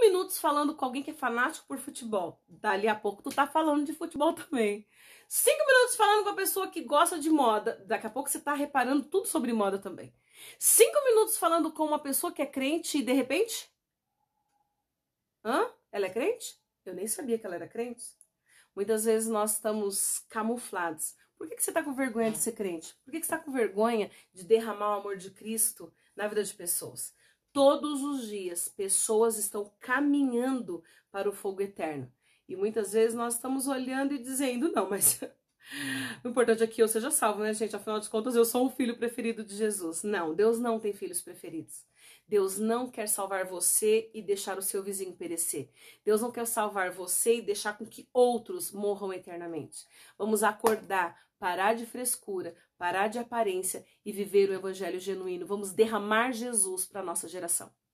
cinco minutos falando com alguém que é fanático por futebol. Dali a pouco tu tá falando de futebol também. Cinco minutos falando com a pessoa que gosta de moda. Daqui a pouco você tá reparando tudo sobre moda também. Cinco minutos falando com uma pessoa que é crente e de repente. Hã? Ela é crente? Eu nem sabia que ela era crente. Muitas vezes nós estamos camuflados. Por que, que você está com vergonha de ser crente? Por que, que você está com vergonha de derramar o amor de Cristo na vida de pessoas? Todos os dias, pessoas estão caminhando para o fogo eterno. E muitas vezes nós estamos olhando e dizendo: não, mas o importante é que eu seja salvo, né, gente? Afinal de contas, eu sou o filho preferido de Jesus. Não, Deus não tem filhos preferidos. Deus não quer salvar você e deixar o seu vizinho perecer. Deus não quer salvar você e deixar com que outros morram eternamente. Vamos acordar, parar de frescura, parar de aparência e viver o evangelho genuíno. Vamos derramar Jesus para nossa geração.